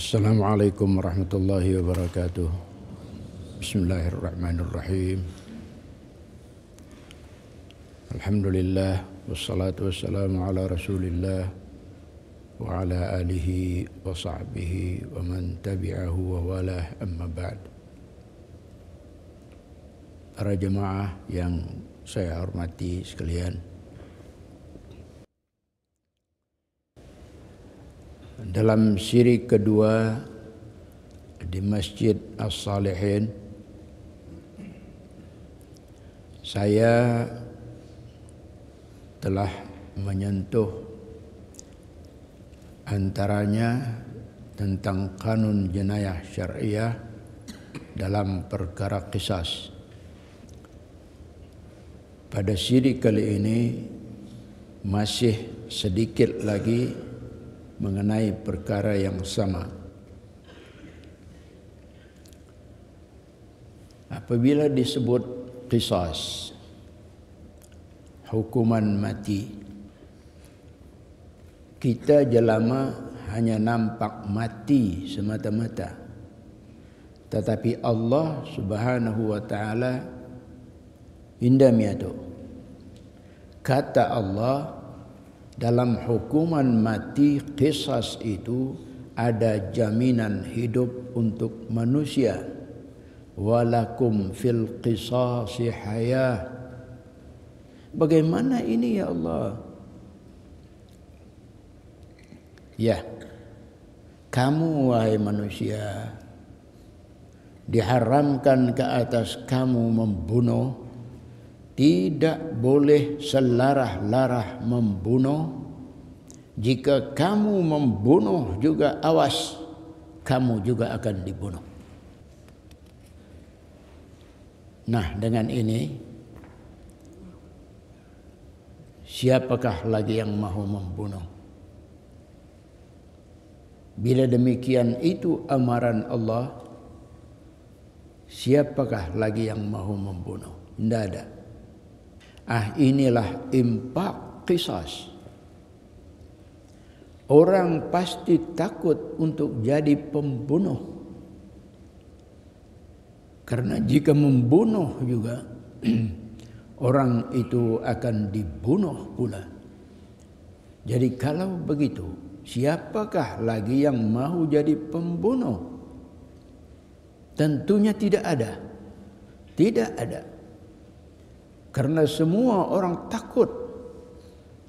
Assalamualaikum warahmatullahi wabarakatuh. Bismillahirrahmanirrahim. Alhamdulillah wassalatu wassalamu ala Rasulillah wa ala alihi wa sahbihi wa man tabi'ahu wa walah amma ba'd. Para jemaah yang saya hormati sekalian, dalam siri kedua di Masjid As-Salihin saya telah menyentuh antaranya tentang kanun jenayah syariah dalam perkara kisas. Pada siri kali ini masih sedikit lagi mengenai perkara yang sama. Apabila disebut qisas, hukuman mati, kita jelama hanya nampak mati semata-mata. Tetapi Allah Subhanahu wa taala indah miado. Kata Allah, dalam hukuman mati kisas itu ada jaminan hidup untuk manusia walakum fil qisasi hayah bagaimana ini ya Allah ya kamu wahai manusia diharamkan ke atas kamu membunuh tidak boleh selarah-larah membunuh. Jika kamu membunuh juga awas, kamu juga akan dibunuh. Nah, dengan ini siapakah lagi yang mahu membunuh? Bila demikian itu amaran Allah, siapakah lagi yang mahu membunuh? Tidak ada. Ah inilah impak kisah. Orang pasti takut untuk jadi pembunuh. Karena jika membunuh juga orang itu akan dibunuh pula. Jadi kalau begitu siapakah lagi yang mau jadi pembunuh? Tentunya tidak ada. Tidak ada. Karena semua orang takut.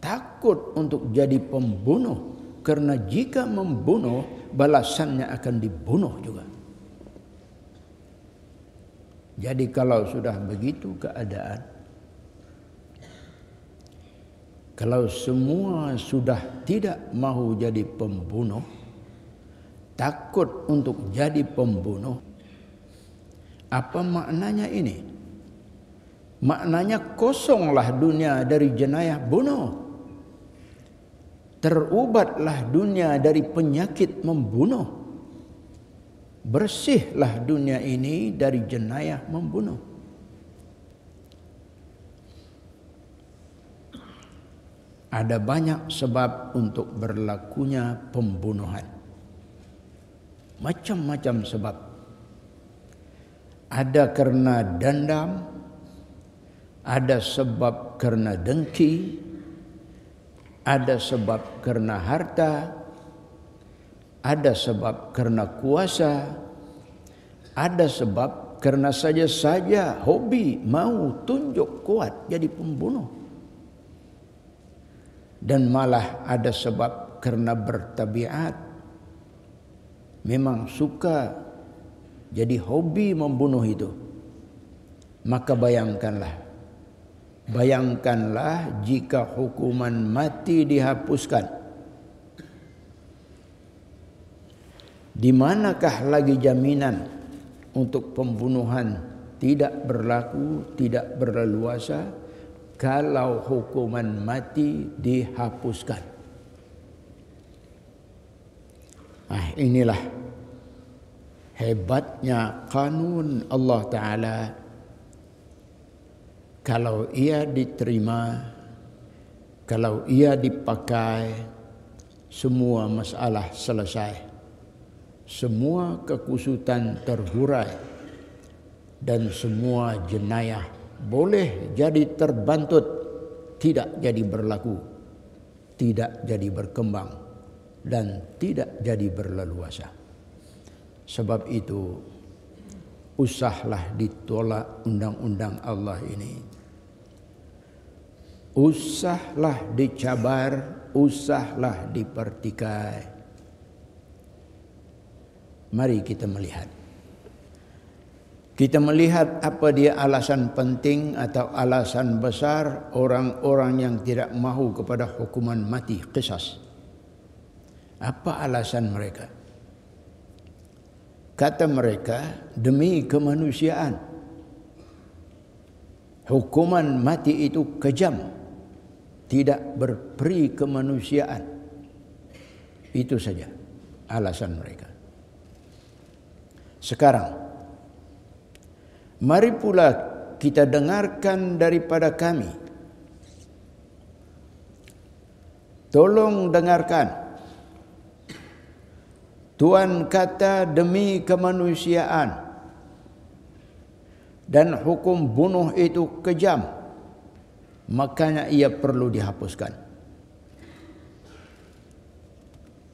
Takut untuk jadi pembunuh. Karena jika membunuh, balasannya akan dibunuh juga. Jadi kalau sudah begitu keadaan, kalau semua sudah tidak mau jadi pembunuh, takut untuk jadi pembunuh, apa maknanya ini? Maknanya kosonglah dunia dari jenayah bunuh. Terubatlah dunia dari penyakit membunuh. Bersihlah dunia ini dari jenayah membunuh. Ada banyak sebab untuk berlakunya pembunuhan. Macam-macam sebab. Ada karena dendam, ada sebab karena dengki, ada sebab karena harta, ada sebab karena kuasa, ada sebab karena saja-saja hobi mau tunjuk kuat jadi pembunuh. Dan malah ada sebab karena bertabiat. Memang suka jadi hobi membunuh itu. Maka bayangkanlah Bayangkanlah jika hukuman mati dihapuskan. Di manakah lagi jaminan untuk pembunuhan tidak berlaku, tidak berleluasa kalau hukuman mati dihapuskan? Nah, inilah hebatnya kanun Allah Ta'ala kalau ia diterima, kalau ia dipakai, semua masalah selesai. Semua kekusutan terhurai dan semua jenayah boleh jadi terbantut, tidak jadi berlaku, tidak jadi berkembang dan tidak jadi berleluasa. Sebab itu usahlah ditolak undang-undang Allah ini usahlah dicabar, usahlah dipertikai. Mari kita melihat. Kita melihat apa dia alasan penting atau alasan besar orang-orang yang tidak mahu kepada hukuman mati, kisah. Apa alasan mereka? Kata mereka, demi kemanusiaan. Hukuman mati itu kejam. Kejam. tidak berperi kemanusiaan. Itu saja alasan mereka. Sekarang, mari pula kita dengarkan daripada kami. Tolong dengarkan. Tuhan kata demi kemanusiaan dan hukum bunuh itu kejam makanya ia perlu dihapuskan.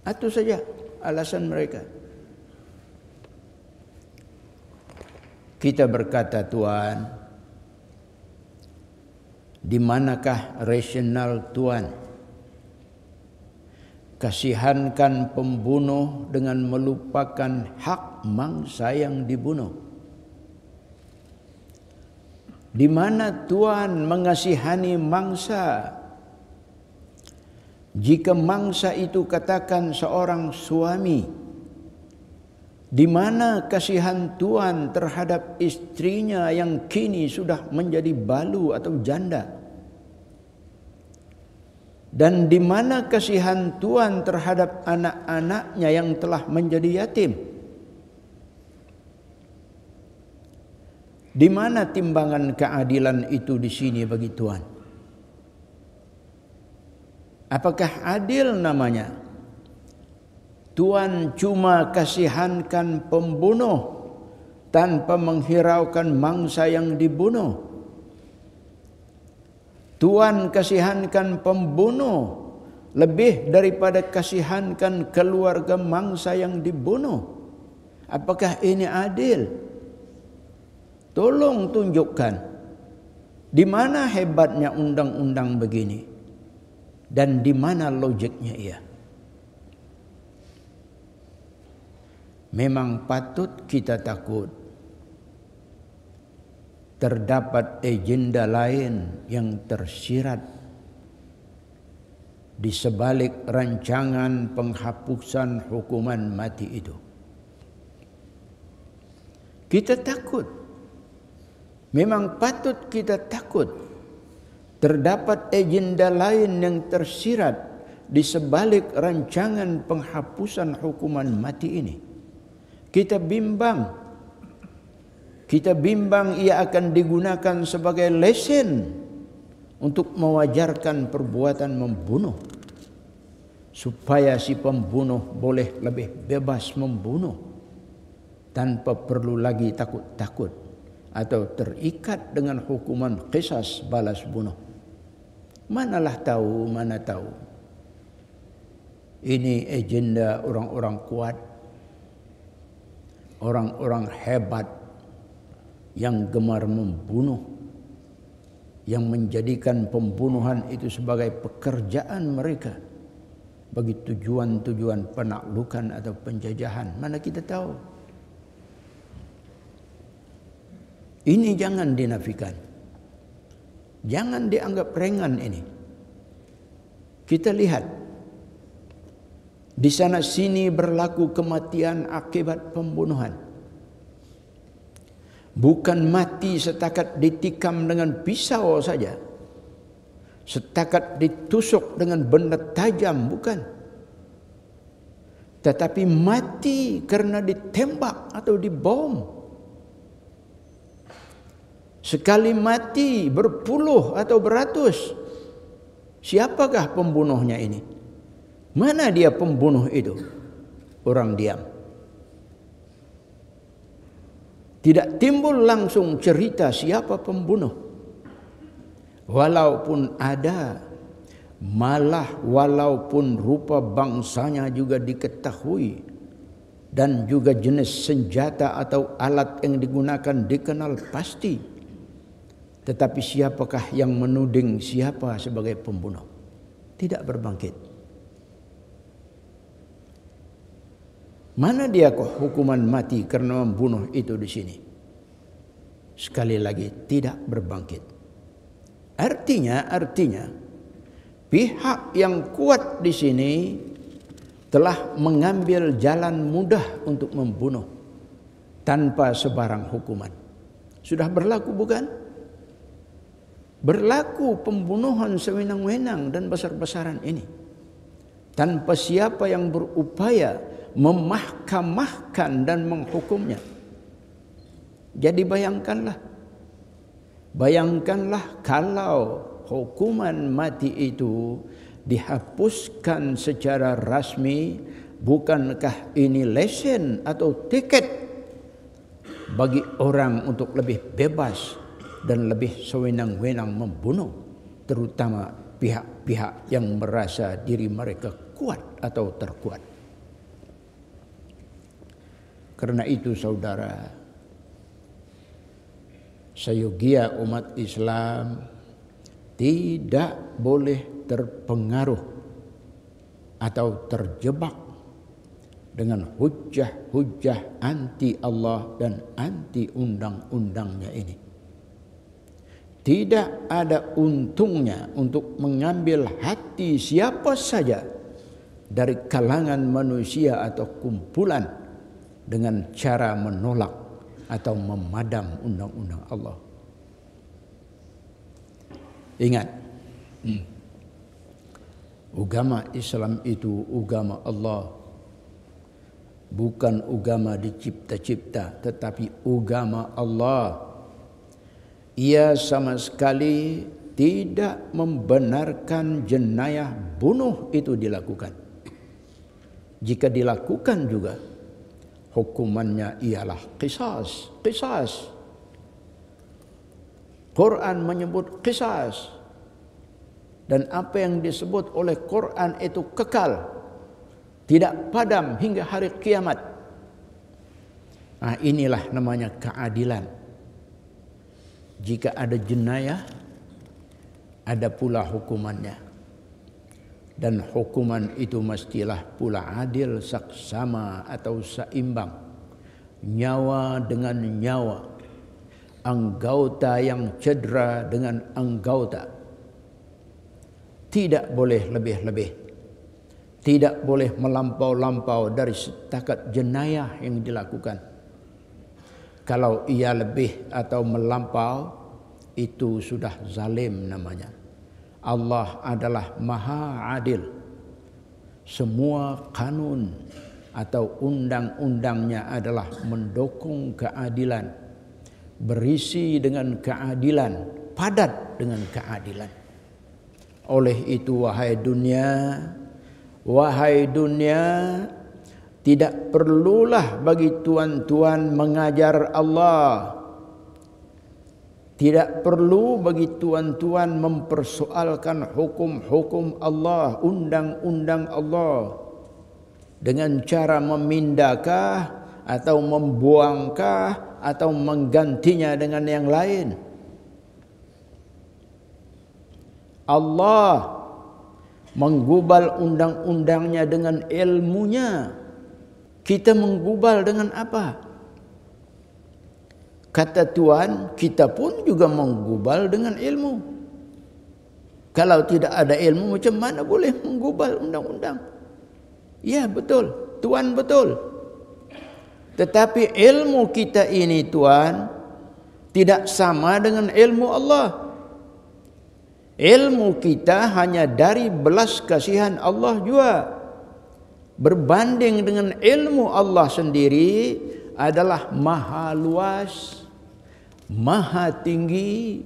Itu saja alasan mereka. Kita berkata Tuhan, di manakah rasional Tuhan? Kasihankan pembunuh dengan melupakan hak mangsa yang dibunuh. di mana Tuhan mengasihani mangsa jika mangsa itu katakan seorang suami di mana kasihan Tuhan terhadap istrinya yang kini sudah menjadi balu atau janda dan di mana kasihan Tuhan terhadap anak-anaknya yang telah menjadi yatim Di mana timbangan keadilan itu di sini bagi Tuhan? Apakah adil namanya? Tuhan cuma kasihankan pembunuh tanpa menghiraukan mangsa yang dibunuh. Tuhan kasihankan pembunuh lebih daripada kasihankan keluarga mangsa yang dibunuh. Apakah ini adil? Tolong tunjukkan di mana hebatnya undang-undang begini dan di mana logiknya ia. Memang patut kita takut terdapat agenda lain yang tersirat di sebalik rancangan penghapusan hukuman mati itu. Kita takut Memang patut kita takut terdapat agenda lain yang tersirat di sebalik rancangan penghapusan hukuman mati ini. Kita bimbang. Kita bimbang ia akan digunakan sebagai lesen untuk mewajarkan perbuatan membunuh. Supaya si pembunuh boleh lebih bebas membunuh tanpa perlu lagi takut-takut atau terikat dengan hukuman kisah balas bunuh. Manalah tahu, mana tahu. Ini agenda orang-orang kuat, orang-orang hebat yang gemar membunuh, yang menjadikan pembunuhan itu sebagai pekerjaan mereka bagi tujuan-tujuan penaklukan atau penjajahan. Mana kita tahu? Ini jangan dinafikan. Jangan dianggap ringan ini. Kita lihat di sana sini berlaku kematian akibat pembunuhan. Bukan mati setakat ditikam dengan pisau saja. Setakat ditusuk dengan benda tajam, bukan. Tetapi mati karena ditembak atau dibom. Sekali mati berpuluh atau beratus. Siapakah pembunuhnya ini? Mana dia pembunuh itu? Orang diam. Tidak timbul langsung cerita siapa pembunuh. Walaupun ada, malah walaupun rupa bangsanya juga diketahui dan juga jenis senjata atau alat yang digunakan dikenal pasti tetapi siapakah yang menuding siapa sebagai pembunuh? Tidak berbangkit. Mana dia kok hukuman mati karena membunuh itu di sini? Sekali lagi tidak berbangkit. Artinya, artinya pihak yang kuat di sini telah mengambil jalan mudah untuk membunuh tanpa sebarang hukuman. Sudah berlaku bukan? berlaku pembunuhan sewenang-wenang dan besar-besaran ini tanpa siapa yang berupaya memahkamahkan dan menghukumnya. Jadi bayangkanlah, bayangkanlah kalau hukuman mati itu dihapuskan secara rasmi, bukankah ini lesen atau tiket bagi orang untuk lebih bebas dan lebih sewenang-wenang membunuh terutama pihak-pihak yang merasa diri mereka kuat atau terkuat. Karena itu saudara, sayugia umat Islam tidak boleh terpengaruh atau terjebak dengan hujah-hujah anti Allah dan anti undang-undangnya ini tidak ada untungnya untuk mengambil hati siapa saja dari kalangan manusia atau kumpulan dengan cara menolak atau memadam undang-undang Allah. Ingat, agama Islam itu agama Allah, bukan agama dicipta-cipta, tetapi agama Allah ia sama sekali tidak membenarkan jenayah bunuh itu dilakukan. Jika dilakukan juga hukumannya ialah kisas, kisas. Quran menyebut kisas. Dan apa yang disebut oleh Quran itu kekal. Tidak padam hingga hari kiamat. Nah inilah namanya keadilan. Jika ada jenayah, ada pula hukumannya. Dan hukuman itu mestilah pula adil saksama atau seimbang. Nyawa dengan nyawa. Anggota yang cedera dengan anggota. Tidak boleh lebih-lebih. Tidak boleh melampau-lampau dari setakat jenayah yang dilakukan kalau ia lebih atau melampau itu sudah zalim namanya. Allah adalah maha adil. Semua kanun atau undang-undangnya adalah mendukung keadilan. Berisi dengan keadilan, padat dengan keadilan. Oleh itu wahai dunia, wahai dunia tidak perlulah bagi tuan-tuan mengajar Allah. Tidak perlu bagi tuan-tuan mempersoalkan hukum-hukum Allah, undang-undang Allah. Dengan cara memindahkah atau membuangkah atau menggantinya dengan yang lain. Allah menggubal undang-undangnya dengan ilmunya. Kita menggubal dengan apa? Kata Tuhan, kita pun juga menggubal dengan ilmu. Kalau tidak ada ilmu, macam mana boleh menggubal undang-undang? Ya, betul. Tuhan betul. Tetapi ilmu kita ini, Tuhan, tidak sama dengan ilmu Allah. Ilmu kita hanya dari belas kasihan Allah juga. berbanding dengan ilmu Allah sendiri adalah maha luas, maha tinggi,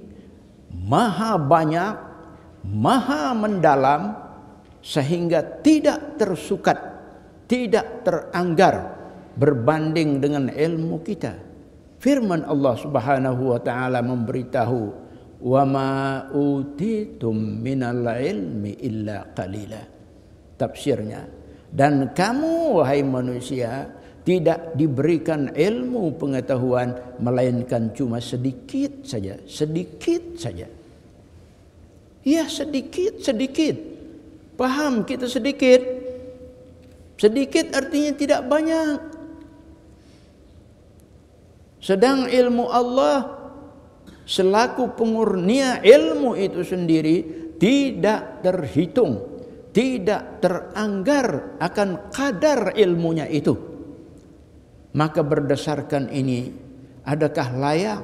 maha banyak, maha mendalam sehingga tidak tersukat, tidak teranggar berbanding dengan ilmu kita. Firman Allah Subhanahu wa taala memberitahu, "Wa ma utitum minal ilmi illa qalila." Tafsirnya, dan kamu wahai manusia tidak diberikan ilmu pengetahuan melainkan cuma sedikit saja, sedikit saja. Ya sedikit, sedikit. Paham kita sedikit. Sedikit artinya tidak banyak. Sedang ilmu Allah selaku pengurnia ilmu itu sendiri tidak terhitung tidak teranggar akan kadar ilmunya itu. Maka berdasarkan ini, adakah layak?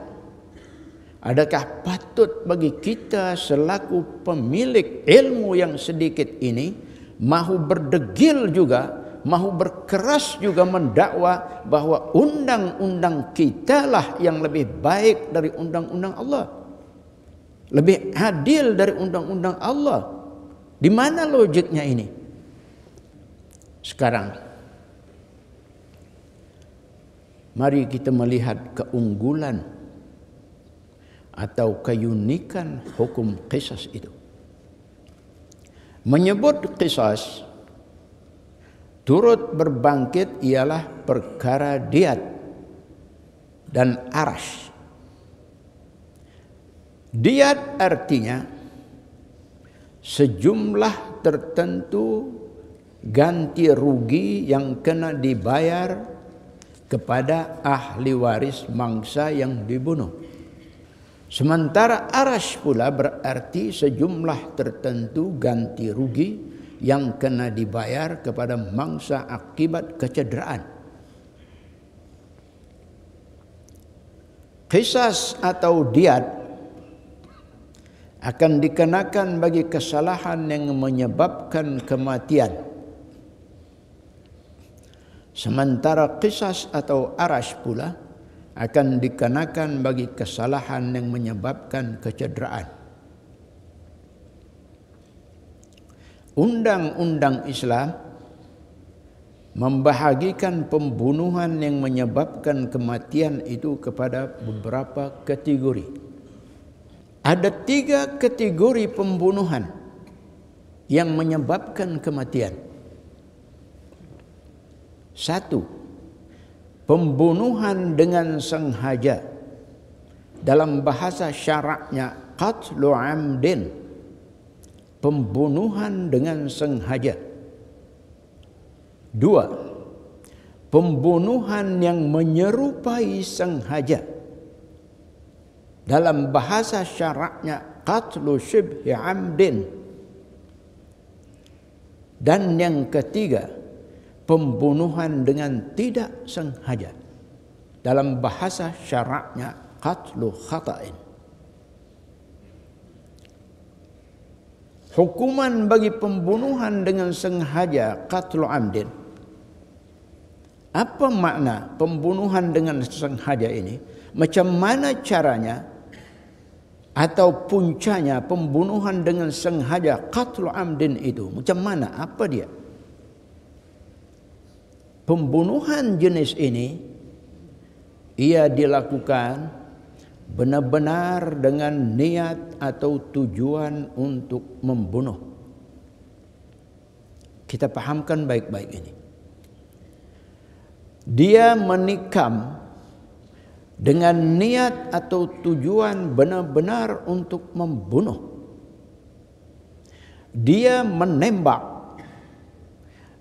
Adakah patut bagi kita selaku pemilik ilmu yang sedikit ini mahu berdegil juga, mahu berkeras juga mendakwa bahwa undang-undang kitalah yang lebih baik dari undang-undang Allah. Lebih adil dari undang-undang Allah di mana logiknya ini? Sekarang mari kita melihat keunggulan atau keunikan hukum kisas itu. Menyebut kisas turut berbangkit ialah perkara diat dan aras. Diat artinya sejumlah tertentu ganti rugi yang kena dibayar kepada ahli waris mangsa yang dibunuh. Sementara arash pula berarti sejumlah tertentu ganti rugi yang kena dibayar kepada mangsa akibat kecederaan. Kisas atau diat akan dikenakan bagi kesalahan yang menyebabkan kematian. Sementara kisas atau aras pula akan dikenakan bagi kesalahan yang menyebabkan kecederaan. Undang-undang Islam membahagikan pembunuhan yang menyebabkan kematian itu kepada beberapa kategori. ada tiga kategori pembunuhan yang menyebabkan kematian. Satu, pembunuhan dengan sengaja. Dalam bahasa syaraknya qatlu amdin. Pembunuhan dengan sengaja. Dua, pembunuhan yang menyerupai sengaja dalam bahasa syaraknya qatlu syibhi amdin dan yang ketiga pembunuhan dengan tidak sengaja dalam bahasa syaraknya qatlu khata'in hukuman bagi pembunuhan dengan sengaja qatlu amdin apa makna pembunuhan dengan sengaja ini macam mana caranya atau puncanya pembunuhan dengan sengaja qatlu amdin itu macam mana apa dia pembunuhan jenis ini ia dilakukan benar-benar dengan niat atau tujuan untuk membunuh kita pahamkan baik-baik ini dia menikam dengan niat atau tujuan benar-benar untuk membunuh. Dia menembak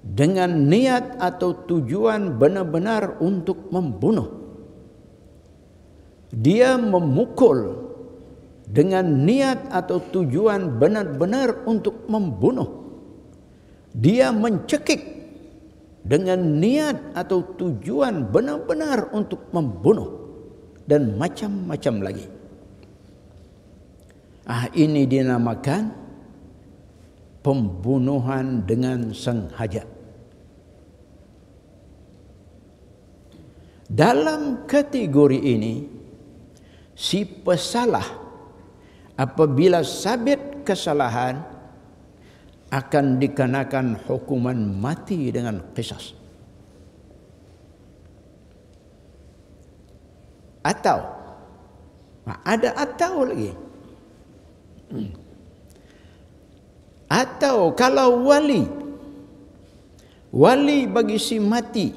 dengan niat atau tujuan benar-benar untuk membunuh. Dia memukul dengan niat atau tujuan benar-benar untuk membunuh. Dia mencekik dengan niat atau tujuan benar-benar untuk membunuh dan macam-macam lagi. Ah ini dinamakan pembunuhan dengan sengaja. Dalam kategori ini si pesalah apabila sabit kesalahan akan dikenakan hukuman mati dengan kisas. atau ha, ada atau lagi atau kalau wali wali bagi si mati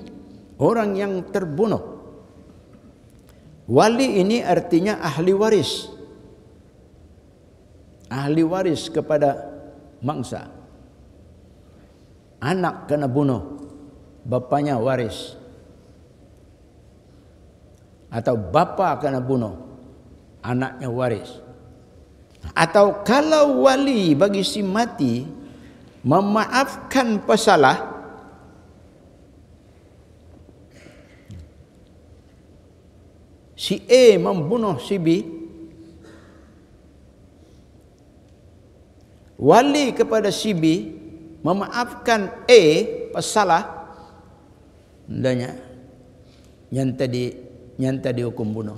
orang yang terbunuh wali ini artinya ahli waris ahli waris kepada mangsa anak kena bunuh bapanya waris atau bapa kena bunuh anaknya waris atau kalau wali bagi si mati memaafkan pesalah si A membunuh si B wali kepada si B memaafkan A pesalah dan yang tadi nyantah dihukum bunuh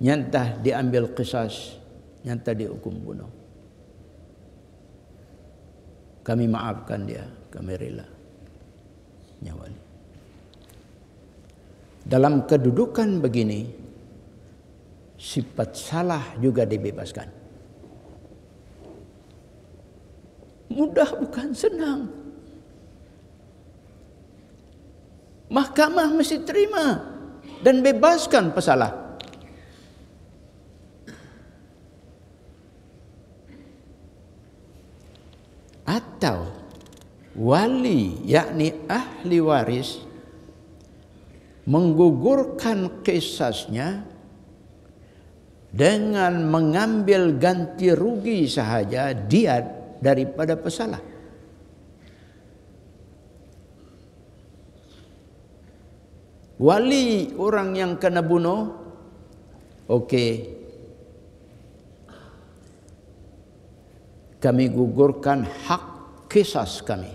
nyantah diambil kisas nyantah dihukum bunuh kami maafkan dia kami rela nyawanya dalam kedudukan begini sifat salah juga dibebaskan mudah bukan senang Mahkamah mesti terima dan bebaskan pesalah. Atau wali yakni ahli waris menggugurkan kisasnya dengan mengambil ganti rugi sahaja dia daripada pesalah. wali orang yang kena bunuh okey kami gugurkan hak kisah kami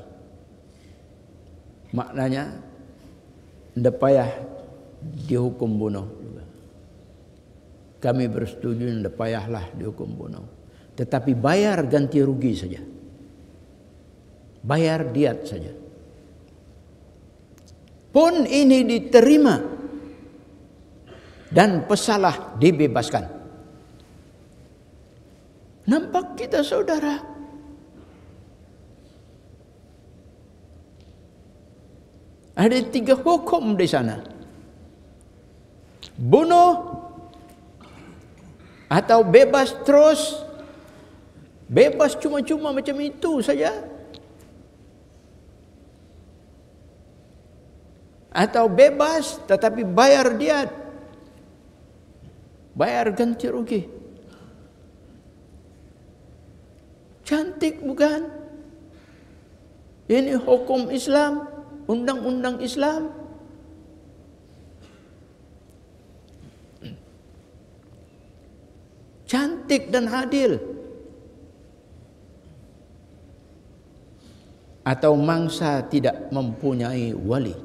maknanya anda payah dihukum bunuh kami bersetuju anda payahlah dihukum bunuh tetapi bayar ganti rugi saja bayar diat saja pun ini diterima dan pesalah dibebaskan. Nampak kita saudara Ada tiga hukum di sana. Bunuh atau bebas terus. Bebas cuma-cuma macam itu saja. atau bebas tetapi bayar dia bayar ganti rugi cantik bukan ini hukum Islam undang-undang Islam cantik dan adil atau mangsa tidak mempunyai wali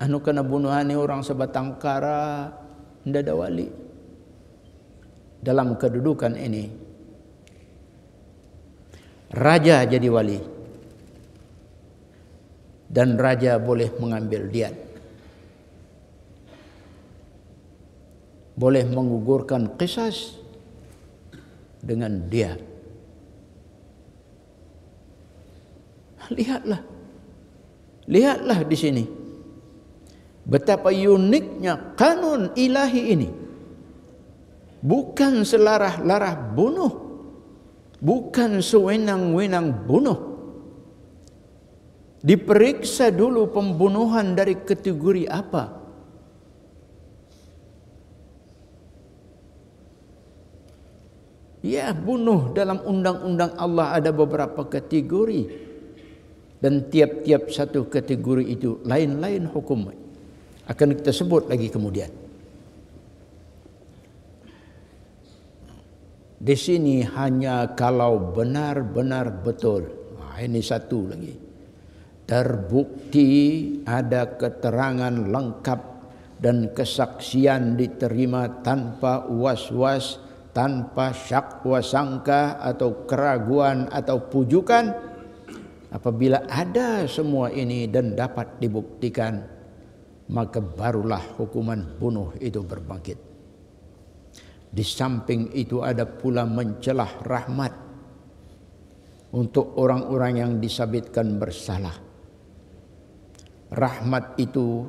anu kena bunuhani orang sebatang kara ndak wali dalam kedudukan ini raja jadi wali dan raja boleh mengambil diat boleh menggugurkan kisas dengan dia. Lihatlah. Lihatlah di sini. Betapa uniknya kanun ilahi ini. Bukan selarah-larah bunuh. Bukan sewenang-wenang bunuh. Diperiksa dulu pembunuhan dari kategori apa. Ya, bunuh dalam undang-undang Allah ada beberapa kategori. Dan tiap-tiap satu kategori itu lain-lain hukumnya akan kita sebut lagi kemudian. Di sini hanya kalau benar-benar betul. Nah, ini satu lagi. Terbukti ada keterangan lengkap dan kesaksian diterima tanpa was-was, tanpa syak, wasangka atau keraguan atau pujukan. Apabila ada semua ini dan dapat dibuktikan, maka barulah hukuman bunuh itu berbangkit. Di samping itu ada pula mencelah rahmat untuk orang-orang yang disabitkan bersalah. Rahmat itu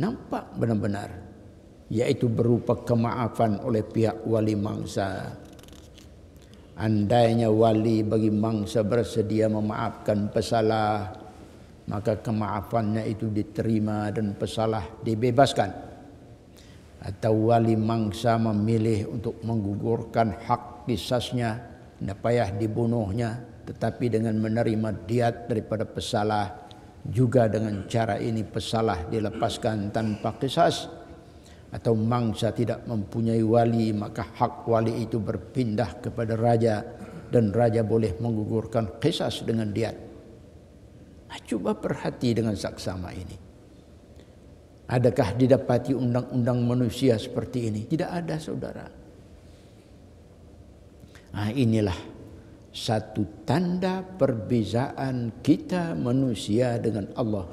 nampak benar-benar yaitu berupa kemaafan oleh pihak wali mangsa. Andainya wali bagi mangsa bersedia memaafkan pesalah maka kemaafannya itu diterima dan pesalah dibebaskan atau wali mangsa memilih untuk menggugurkan hak kisasnya tidak dibunuhnya tetapi dengan menerima diat daripada pesalah juga dengan cara ini pesalah dilepaskan tanpa kisas atau mangsa tidak mempunyai wali maka hak wali itu berpindah kepada raja dan raja boleh menggugurkan kisas dengan diat Nah, coba perhati dengan saksama ini. Adakah didapati undang-undang manusia seperti ini? Tidak ada, saudara. Nah, inilah satu tanda perbezaan kita manusia dengan Allah.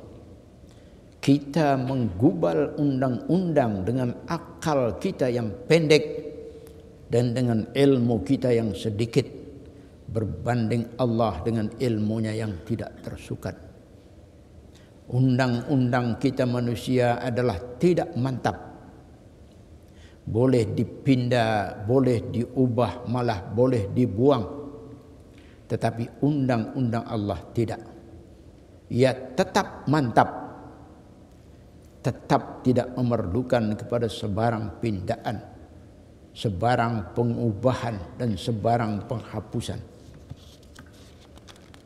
Kita menggubal undang-undang dengan akal kita yang pendek dan dengan ilmu kita yang sedikit berbanding Allah dengan ilmunya yang tidak tersukat undang-undang kita manusia adalah tidak mantap. Boleh dipindah, boleh diubah, malah boleh dibuang. Tetapi undang-undang Allah tidak. Ia tetap mantap. Tetap tidak memerlukan kepada sebarang pindaan, sebarang pengubahan dan sebarang penghapusan.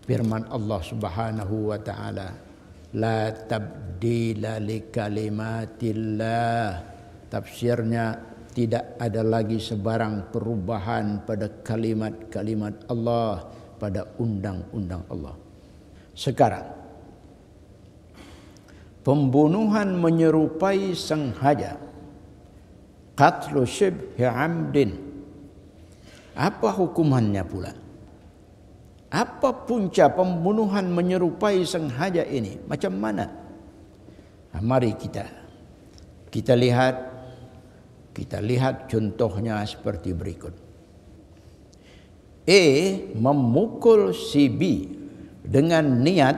Firman Allah Subhanahu wa taala la tabdila li kalimatillah tafsirnya tidak ada lagi sebarang perubahan pada kalimat-kalimat Allah, pada undang-undang Allah. Sekarang, pembunuhan menyerupai sengaja. Qatlu syibhi amdin. Apa hukumannya pula? Apa punca pembunuhan menyerupai sengaja ini? Macam mana? Nah, mari kita kita lihat kita lihat contohnya seperti berikut. E memukul si B dengan niat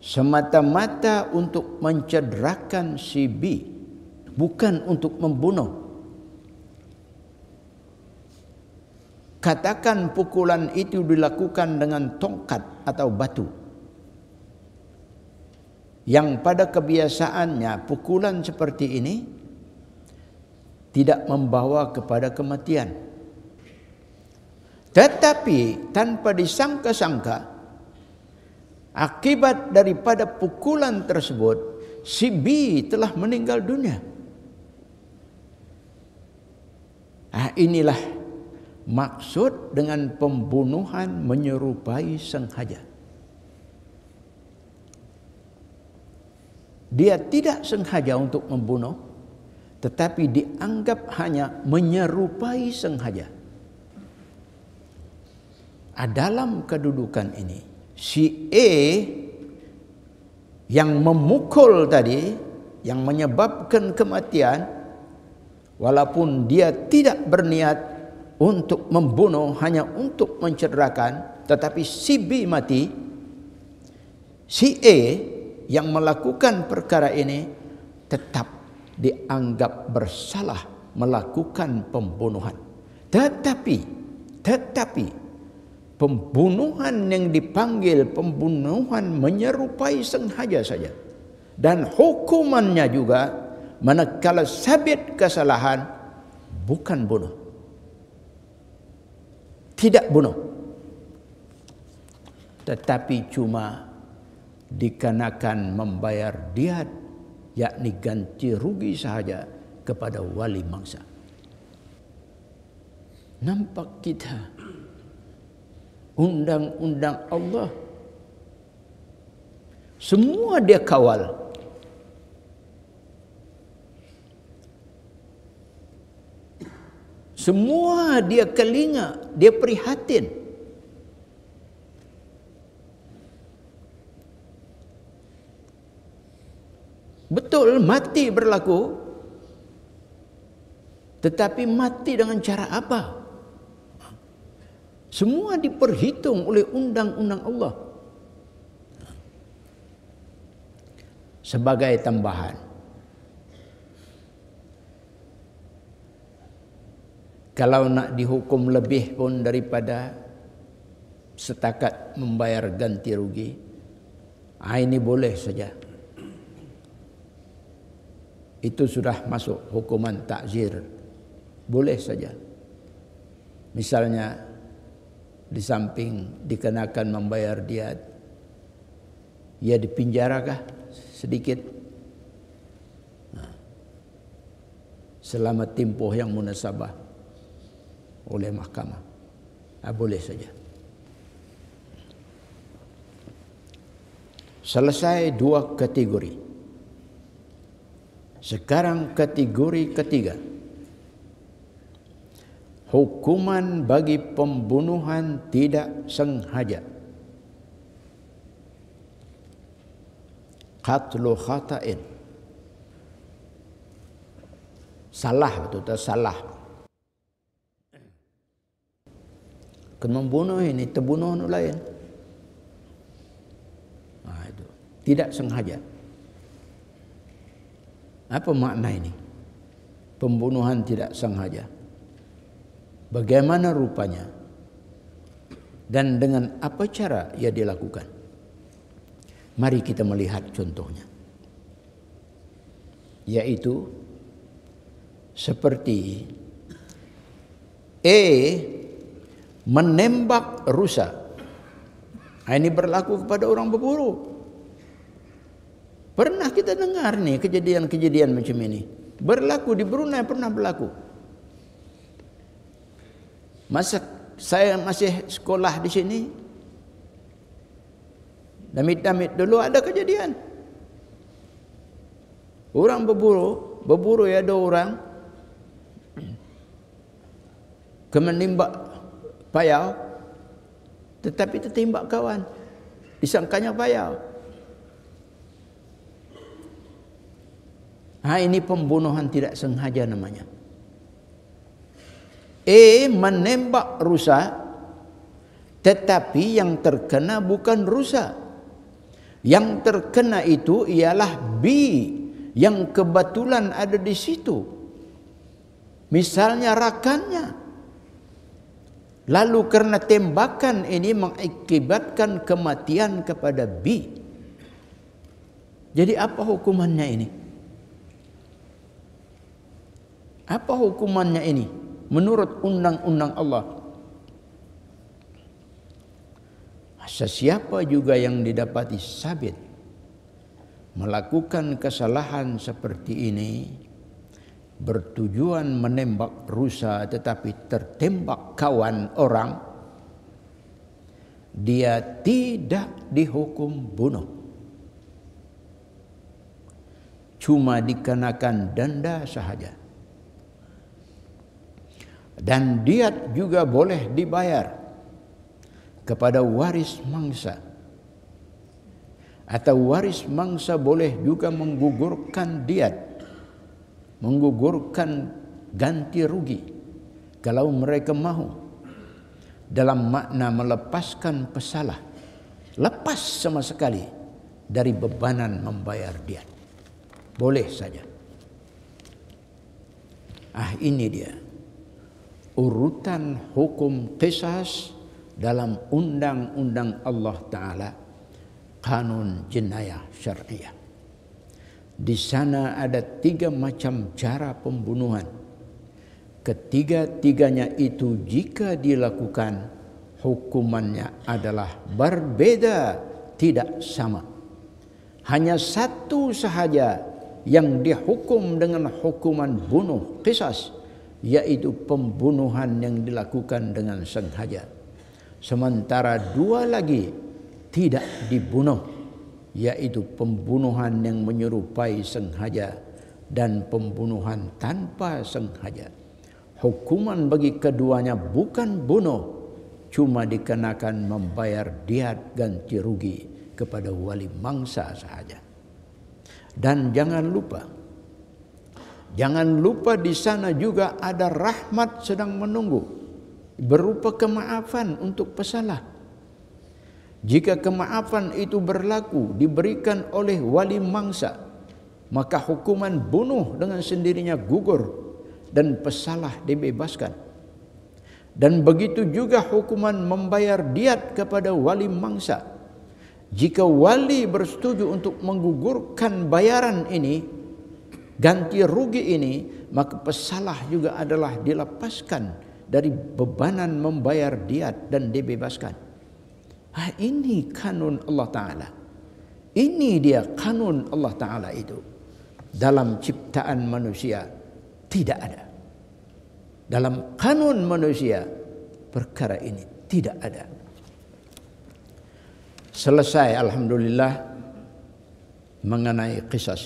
semata-mata untuk mencederakan si B, bukan untuk membunuh. Katakan pukulan itu dilakukan dengan tongkat atau batu. Yang pada kebiasaannya pukulan seperti ini tidak membawa kepada kematian. Tetapi tanpa disangka-sangka akibat daripada pukulan tersebut si B telah meninggal dunia. Ah, inilah Maksud dengan pembunuhan menyerupai sengaja. Dia tidak sengaja untuk membunuh, tetapi dianggap hanya menyerupai sengaja. Dalam kedudukan ini, si E yang memukul tadi, yang menyebabkan kematian, walaupun dia tidak berniat untuk membunuh hanya untuk mencederakan tetapi si B mati si E yang melakukan perkara ini tetap dianggap bersalah melakukan pembunuhan tetapi tetapi pembunuhan yang dipanggil pembunuhan menyerupai sengaja saja dan hukumannya juga manakala sabit kesalahan bukan bunuh tidak bunuh tetapi cuma dikenakan membayar diat yakni ganti rugi sahaja kepada wali mangsa nampak kita undang-undang Allah semua dia kawal Semua dia kelinga, dia prihatin. Betul mati berlaku. Tetapi mati dengan cara apa? Semua diperhitung oleh undang-undang Allah. Sebagai tambahan. Kalau nak dihukum lebih pun daripada setakat membayar ganti rugi, ah, ini boleh saja. Itu sudah masuk hukuman takzir. Boleh saja. Misalnya di samping dikenakan membayar diat, ia ya dipinjarakah sedikit? Nah, selama tempoh yang munasabah oleh mahkamah. Nah, boleh saja. Selesai dua kategori. Sekarang kategori ketiga. Hukuman bagi pembunuhan tidak sengaja. Qatlu khata'in. Salah betul tak salah. Kena membunuh ini, terbunuh orang lain. Ah, itu. Tidak sengaja. Apa makna ini? Pembunuhan tidak sengaja. Bagaimana rupanya? Dan dengan apa cara ia dilakukan? Mari kita melihat contohnya. Yaitu seperti E menembak rusa. Ha, ini berlaku kepada orang berburu. Pernah kita dengar ni kejadian-kejadian macam ini. Berlaku di Brunei pernah berlaku. Masa saya masih sekolah di sini. Damit-damit dulu ada kejadian. Orang berburu, berburu ya ada orang. Kemenimbak bayar tetapi tertembak kawan disangkanya bayar ha ini pembunuhan tidak sengaja namanya A menembak rusak tetapi yang terkena bukan rusak yang terkena itu ialah B yang kebetulan ada di situ misalnya rakannya Lalu karena tembakan ini mengakibatkan kematian kepada B. Jadi apa hukumannya ini? Apa hukumannya ini? Menurut undang-undang Allah. Sesiapa juga yang didapati sabit melakukan kesalahan seperti ini bertujuan menembak rusa tetapi tertembak kawan orang dia tidak dihukum bunuh cuma dikenakan denda sahaja dan diat juga boleh dibayar kepada waris mangsa atau waris mangsa boleh juga menggugurkan diat menggugurkan ganti rugi kalau mereka mahu dalam makna melepaskan pesalah lepas sama sekali dari bebanan membayar diat boleh saja ah ini dia urutan hukum qisas dalam undang-undang Allah taala kanun jenayah syariah di sana ada tiga macam cara pembunuhan. Ketiga-tiganya itu jika dilakukan hukumannya adalah berbeda, tidak sama. Hanya satu sahaja yang dihukum dengan hukuman bunuh, kisas, yaitu pembunuhan yang dilakukan dengan sengaja. Sementara dua lagi tidak dibunuh yaitu pembunuhan yang menyerupai sengaja dan pembunuhan tanpa sengaja. Hukuman bagi keduanya bukan bunuh, cuma dikenakan membayar diat ganti rugi kepada wali mangsa saja. Dan jangan lupa, jangan lupa di sana juga ada rahmat sedang menunggu berupa kemaafan untuk pesalah jika kemaafan itu berlaku diberikan oleh wali mangsa, maka hukuman bunuh dengan sendirinya gugur dan pesalah dibebaskan. Dan begitu juga hukuman membayar diat kepada wali mangsa. Jika wali bersetuju untuk menggugurkan bayaran ini, ganti rugi ini, maka pesalah juga adalah dilepaskan dari bebanan membayar diat dan dibebaskan ah, ini kanun Allah Ta'ala ini dia kanun Allah Ta'ala itu dalam ciptaan manusia tidak ada dalam kanun manusia perkara ini tidak ada selesai alhamdulillah mengenai kisah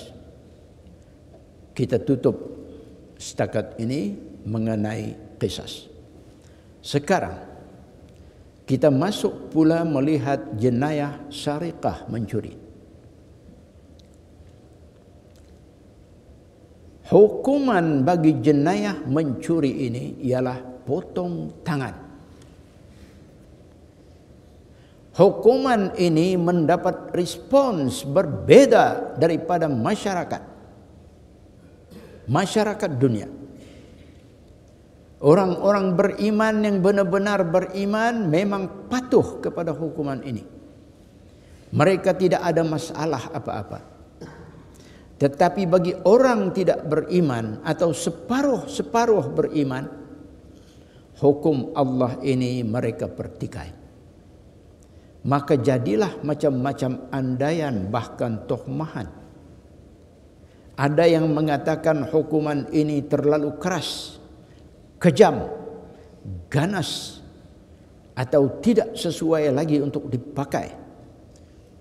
kita tutup setakat ini mengenai kisah sekarang kita masuk pula melihat jenayah syarikah mencuri. Hukuman bagi jenayah mencuri ini ialah potong tangan. Hukuman ini mendapat respons berbeda daripada masyarakat. Masyarakat dunia. Orang-orang beriman yang benar-benar beriman memang patuh kepada hukuman ini. Mereka tidak ada masalah apa-apa. Tetapi bagi orang tidak beriman atau separuh-separuh beriman, hukum Allah ini mereka pertikai. Maka jadilah macam-macam andaian bahkan tohmahan. Ada yang mengatakan hukuman ini terlalu keras. Keras. kejam, ganas atau tidak sesuai lagi untuk dipakai.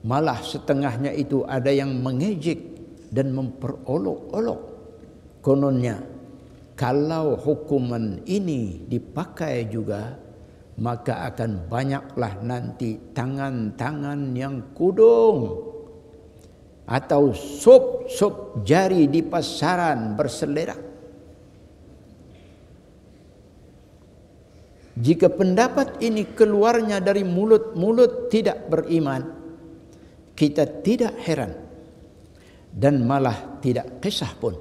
Malah setengahnya itu ada yang mengejek dan memperolok-olok. Kononnya kalau hukuman ini dipakai juga maka akan banyaklah nanti tangan-tangan yang kudung atau sup-sup jari di pasaran berselerak Jika pendapat ini keluarnya dari mulut-mulut tidak beriman, kita tidak heran dan malah tidak kisah pun.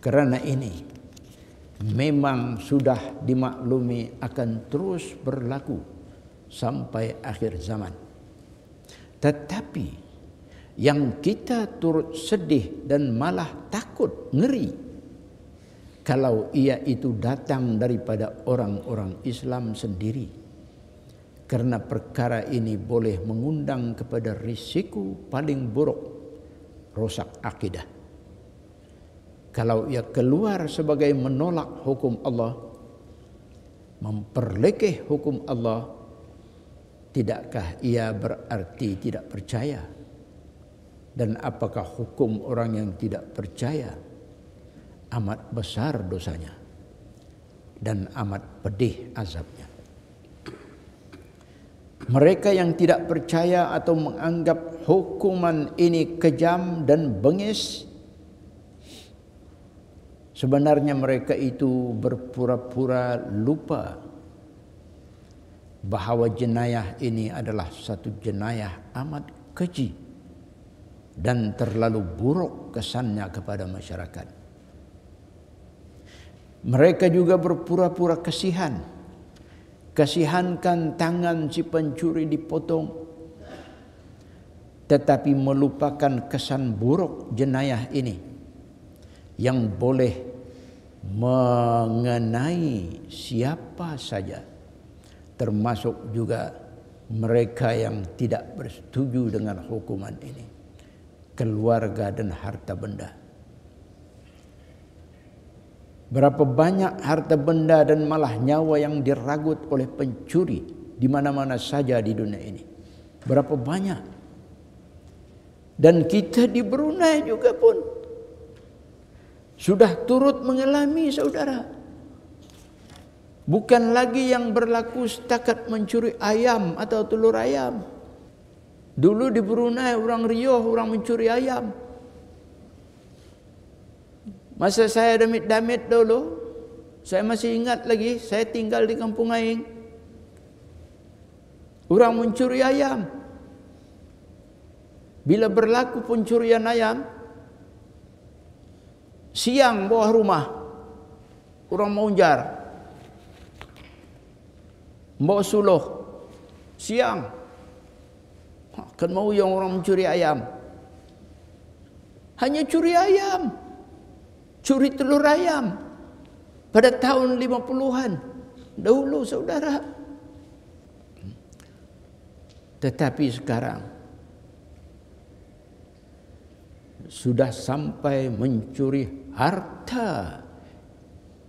Kerana ini memang sudah dimaklumi akan terus berlaku sampai akhir zaman. Tetapi yang kita turut sedih dan malah takut ngeri kalau ia itu datang daripada orang-orang Islam sendiri karena perkara ini boleh mengundang kepada risiko paling buruk rusak akidah kalau ia keluar sebagai menolak hukum Allah memperlekeh hukum Allah tidakkah ia berarti tidak percaya dan apakah hukum orang yang tidak percaya amat besar dosanya dan amat pedih azabnya. Mereka yang tidak percaya atau menganggap hukuman ini kejam dan bengis sebenarnya mereka itu berpura-pura lupa bahawa jenayah ini adalah satu jenayah amat keji dan terlalu buruk kesannya kepada masyarakat. Mereka juga berpura-pura kasihan. Kasihankan tangan si pencuri dipotong. Tetapi melupakan kesan buruk jenayah ini. Yang boleh mengenai siapa saja. Termasuk juga mereka yang tidak bersetuju dengan hukuman ini. Keluarga dan harta benda. Berapa banyak harta benda dan malah nyawa yang diragut oleh pencuri di mana-mana saja di dunia ini. Berapa banyak. Dan kita di Brunei juga pun sudah turut mengalami saudara. Bukan lagi yang berlaku setakat mencuri ayam atau telur ayam. Dulu di Brunei orang riuh, orang mencuri ayam. Masa saya damit-damit dulu, saya masih ingat lagi, saya tinggal di kampung Aing. Orang mencuri ayam. Bila berlaku pencurian ayam, siang bawah rumah, orang mau unjar. Bawa suluh. Siang. Kan mau yang orang mencuri ayam. Hanya curi ayam. Ayam. curi telur ayam pada tahun 50-an dahulu saudara. Tetapi sekarang sudah sampai mencuri harta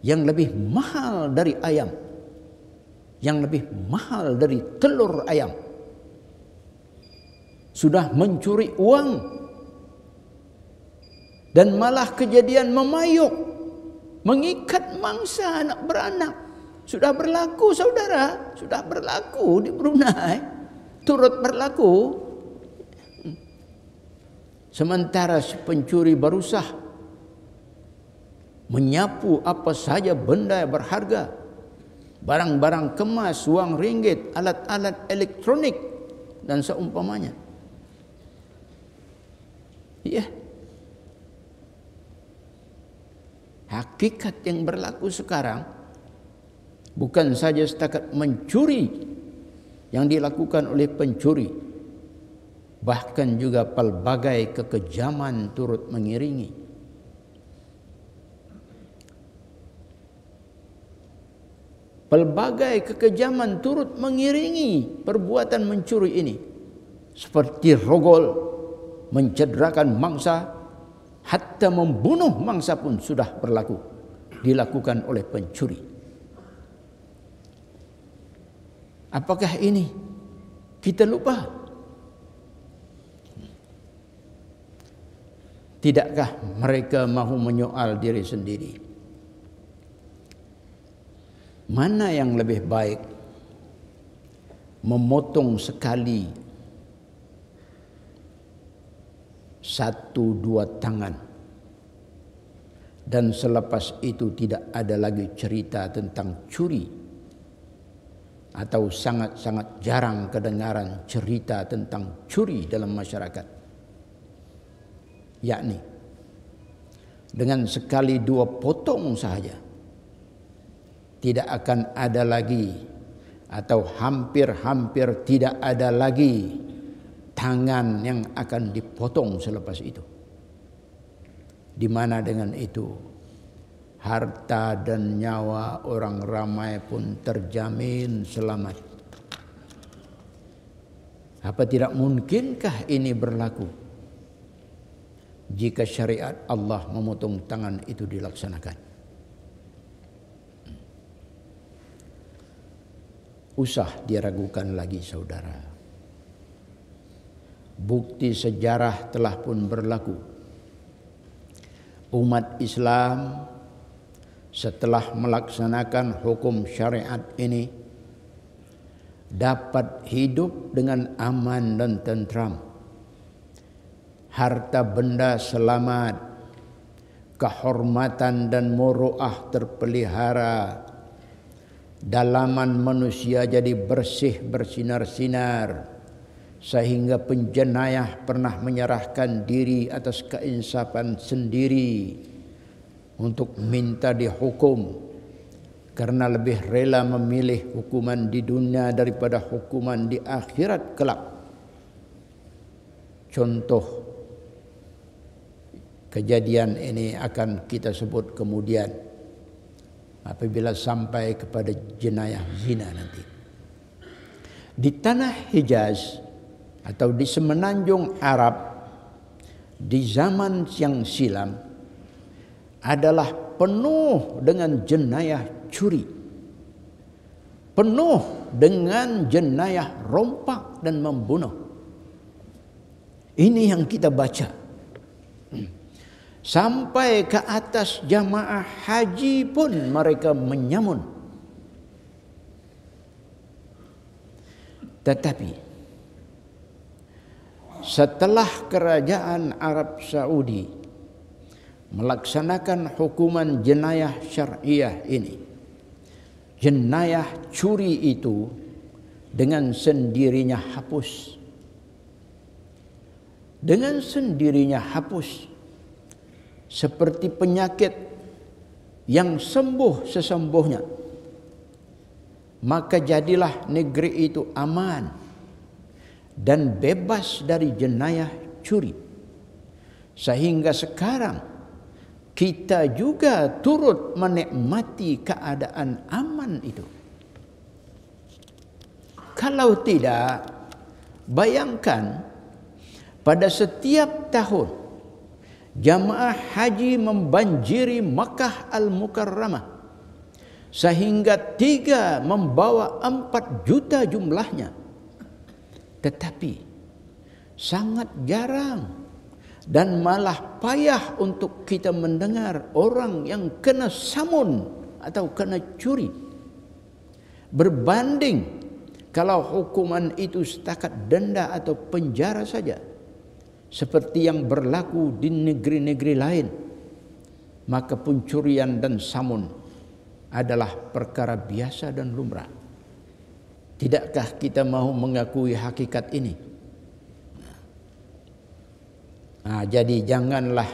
yang lebih mahal dari ayam. Yang lebih mahal dari telur ayam. Sudah mencuri uang dan malah kejadian memayuk mengikat mangsa anak beranak sudah berlaku saudara sudah berlaku di Brunei turut berlaku sementara si pencuri berusaha menyapu apa saja benda yang berharga barang-barang kemas wang ringgit alat-alat elektronik dan seumpamanya ya yeah. hakikat yang berlaku sekarang bukan saja setakat mencuri yang dilakukan oleh pencuri bahkan juga pelbagai kekejaman turut mengiringi pelbagai kekejaman turut mengiringi perbuatan mencuri ini seperti rogol mencederakan mangsa hatta membunuh mangsa pun sudah berlaku dilakukan oleh pencuri apakah ini kita lupa tidakkah mereka mahu menyoal diri sendiri mana yang lebih baik memotong sekali satu dua tangan. Dan selepas itu tidak ada lagi cerita tentang curi atau sangat-sangat jarang kedengaran cerita tentang curi dalam masyarakat. Yakni dengan sekali dua potong saja tidak akan ada lagi atau hampir-hampir tidak ada lagi tangan yang akan dipotong selepas itu. Di mana dengan itu harta dan nyawa orang ramai pun terjamin selamat. Apa tidak mungkinkah ini berlaku? Jika syariat Allah memotong tangan itu dilaksanakan. Hmm. Usah diragukan lagi saudara bukti sejarah telah pun berlaku. Umat Islam setelah melaksanakan hukum syariat ini dapat hidup dengan aman dan tentram. Harta benda selamat, kehormatan dan muruah terpelihara. Dalaman manusia jadi bersih bersinar-sinar sehingga penjenayah pernah menyerahkan diri atas keinsapan sendiri untuk minta dihukum karena lebih rela memilih hukuman di dunia daripada hukuman di akhirat kelak contoh kejadian ini akan kita sebut kemudian apabila sampai kepada jenayah zina nanti di tanah Hijaz atau di semenanjung Arab di zaman yang silam adalah penuh dengan jenayah curi penuh dengan jenayah rompak dan membunuh ini yang kita baca sampai ke atas jamaah haji pun mereka menyamun tetapi setelah kerajaan Arab Saudi melaksanakan hukuman jenayah syariah ini jenayah curi itu dengan sendirinya hapus dengan sendirinya hapus seperti penyakit yang sembuh sesembuhnya maka jadilah negeri itu aman dan bebas dari jenayah curi. Sehingga sekarang kita juga turut menikmati keadaan aman itu. Kalau tidak, bayangkan pada setiap tahun jamaah haji membanjiri Makkah Al-Mukarramah sehingga tiga membawa empat juta jumlahnya tetapi sangat jarang dan malah payah untuk kita mendengar orang yang kena samun atau kena curi. Berbanding kalau hukuman itu setakat denda atau penjara saja seperti yang berlaku di negeri-negeri lain maka pencurian dan samun adalah perkara biasa dan lumrah. Tidakkah kita mau mengakui hakikat ini? Nah, nah, jadi janganlah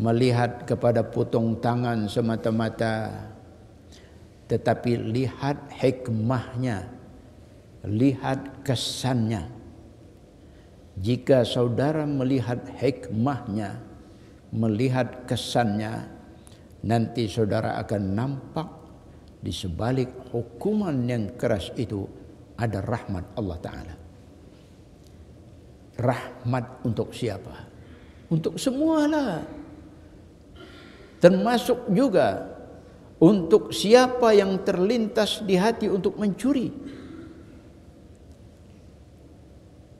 melihat kepada potong tangan semata-mata tetapi lihat hikmahnya, lihat kesannya. Jika saudara melihat hikmahnya, melihat kesannya, nanti saudara akan nampak di sebalik hukuman yang keras itu ada rahmat Allah Ta'ala. Rahmat untuk siapa? Untuk semualah. Termasuk juga untuk siapa yang terlintas di hati untuk mencuri.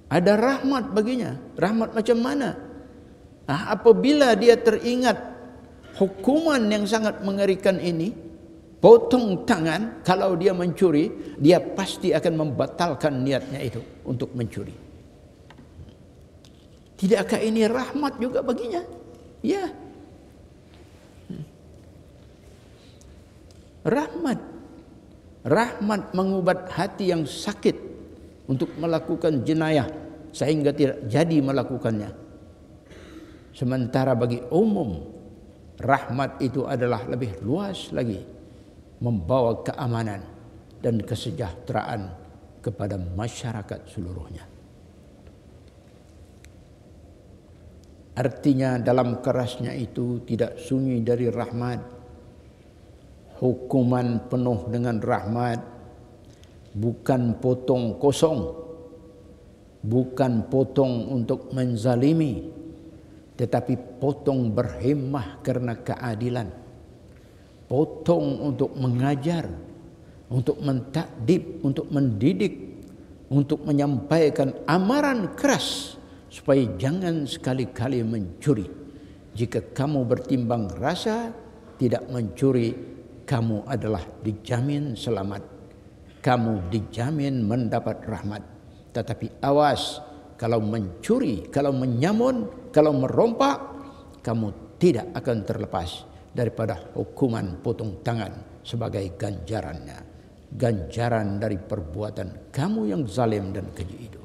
Ada rahmat baginya. Rahmat macam mana? Nah, apabila dia teringat hukuman yang sangat mengerikan ini, potong tangan kalau dia mencuri dia pasti akan membatalkan niatnya itu untuk mencuri tidakkah ini rahmat juga baginya ya rahmat rahmat mengubat hati yang sakit untuk melakukan jenayah sehingga tidak jadi melakukannya sementara bagi umum rahmat itu adalah lebih luas lagi membawa keamanan dan kesejahteraan kepada masyarakat seluruhnya. Artinya dalam kerasnya itu tidak sunyi dari rahmat. Hukuman penuh dengan rahmat. Bukan potong kosong. Bukan potong untuk menzalimi. Tetapi potong berhemah karena keadilan potong untuk mengajar, untuk mentakdib, untuk mendidik, untuk menyampaikan amaran keras supaya jangan sekali-kali mencuri. Jika kamu bertimbang rasa tidak mencuri, kamu adalah dijamin selamat. Kamu dijamin mendapat rahmat. Tetapi awas kalau mencuri, kalau menyamun, kalau merompak, kamu tidak akan terlepas daripada hukuman potong tangan sebagai ganjarannya. Ganjaran dari perbuatan kamu yang zalim dan keji itu.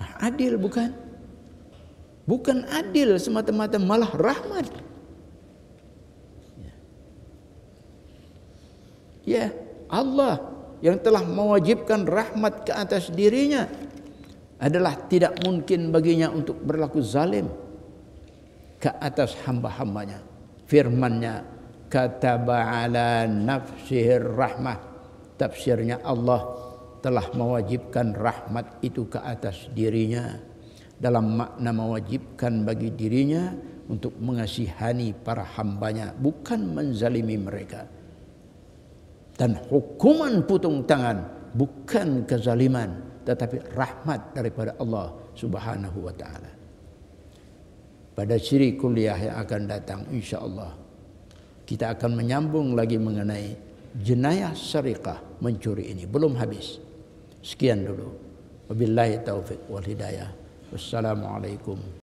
Nah, adil bukan? Bukan adil semata-mata malah rahmat. Ya. ya, Allah yang telah mewajibkan rahmat ke atas dirinya adalah tidak mungkin baginya untuk berlaku zalim ke atas hamba-hambanya firmannya nya kataba ala nafsihir rahmah tafsirnya Allah telah mewajibkan rahmat itu ke atas dirinya dalam makna mewajibkan bagi dirinya untuk mengasihani para hambanya bukan menzalimi mereka dan hukuman putung tangan bukan kezaliman tetapi rahmat daripada Allah Subhanahu wa taala pada siri kuliah yang akan datang insya Allah kita akan menyambung lagi mengenai jenayah serikah mencuri ini belum habis sekian dulu wabillahi taufik wal hidayah wassalamualaikum